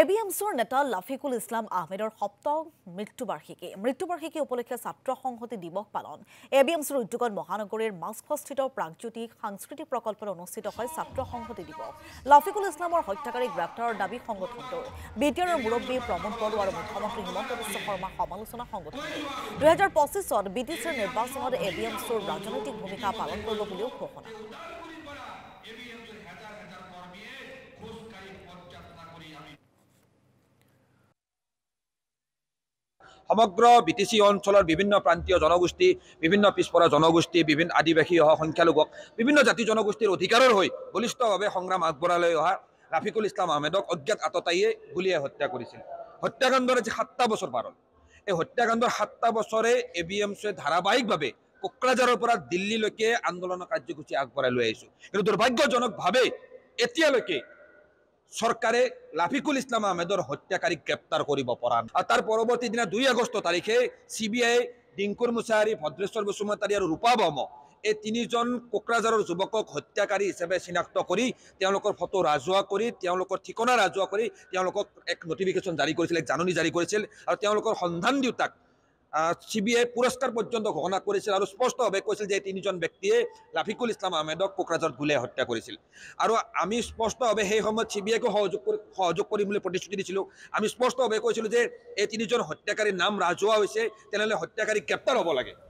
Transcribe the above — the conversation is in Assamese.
এবিএমছৰ নেতা লাফিকুল ইছলাম আহমেদৰ সপ্তম মৃত্যুবাৰ্ষিকী মৃত্যুবাৰ্ষিকী উপলক্ষে ছাত্ৰ সংহতি দিৱস পালন এবিএমছৰ উদ্যোগত মহানগৰীৰ মাস্কস্থিত প্ৰাগজ্যোতি সাংস্কৃতিক প্ৰকল্পত অনুষ্ঠিত হয় ছাত্ৰ সংহতি দিৱস লাফিকুল ইছলামৰ হত্যাকাৰী গ্ৰেপ্তাৰৰ দাবী সংগঠনটোৰ বি টি আৰৰ মুৰব্বী প্ৰমোদ বড়ো আৰু মুখ্যমন্ত্ৰী হিমন্ত বিশ্ব শৰ্মা সমালোচনা সংগঠন দুহেজাৰ পঁচিছত বি টি চিৰ নিৰ্বাচনত এবিএমছৰ ৰাজনৈতিক ভূমিকা পালন কৰিব বুলিও ঘোষণা সমগ্ৰ বি টি চি অঞ্চলৰ বিভিন্ন প্ৰান্তীয় জনগোষ্ঠী বিভিন্ন পিছপৰা জনগোষ্ঠী বিভিন্ন আদিবাসী অহা সংখ্যালঘুক বিভিন্ন জাতি জনগোষ্ঠীৰ অধিকাৰৰ হৈ বলিষ্ঠভাৱে সংগ্ৰাম আগবঢ়ালৈ অহা ৰাফিকুল ইছলাম আহমেদক অজ্ঞাত আততায়ীয়ে গুলীয়াই হত্যা কৰিছিল হত্যাকাণ্ডৰ আজি সাতটা বছৰ পাৰল এই হত্যাকাণ্ডৰ সাতটা বছৰে এ বি এম চিয়ে ধাৰাবাহিকভাৱে কোকৰাঝাৰৰ পৰা দিল্লীলৈকে আন্দোলনৰ কাৰ্যসূচী আগবঢ়াই লৈ আহিছোঁ কিন্তু দুৰ্ভাগ্যজনকভাৱে এতিয়ালৈকে চৰকাৰে লাফিকুল ইছলাম আহমেদৰ হত্যাকাৰীক গ্ৰেপ্তাৰ কৰিব পৰা আৰু তাৰ পৰৱৰ্তী দিনা দুই আগষ্ট তাৰিখে C B I Dinkur Mushahary Bhadreswar Basumatary আৰু ৰূপা বৰ্ম এই তিনিজন কোকৰাঝাৰৰ যুৱকক হত্যাকাৰী হিচাপে চিনাক্ত কৰি তেওঁলোকৰ ফটো ৰাজহুৱা কৰি তেওঁলোকৰ ঠিকনা ৰাজহুৱা কৰি তেওঁলোকক এক নটিফিকেশ্যন জাৰি কৰিছিল এক জাননী জাৰি কৰিছিল আৰু তেওঁলোকৰ সন্ধান দিওঁ তাক চি বি আই পুৰস্কাৰ পৰ্যন্ত ঘোষণা কৰিছিল আৰু স্পষ্টভাৱে কৈছিল যে তিনিজন ব্যক্তিয়ে লাফিকুল ইছলাম আহমেদক কোকৰাঝাৰত গুলিয়াই হত্যা কৰিছিল আৰু আমি স্পষ্টভাৱে সেই সময়ত চি বি আইকো সহযোগ কৰি সহযোগ কৰিম বুলি প্ৰতিশ্ৰুতি দিছিলোঁ আমি স্পষ্টভাৱে কৈছিলোঁ যে এই তিনিজন হত্যাকাৰীৰ নাম ৰাজহুৱা হৈছে তেনেহ'লে হত্যাকাৰী গ্ৰেপ্তাৰ হ'ব লাগে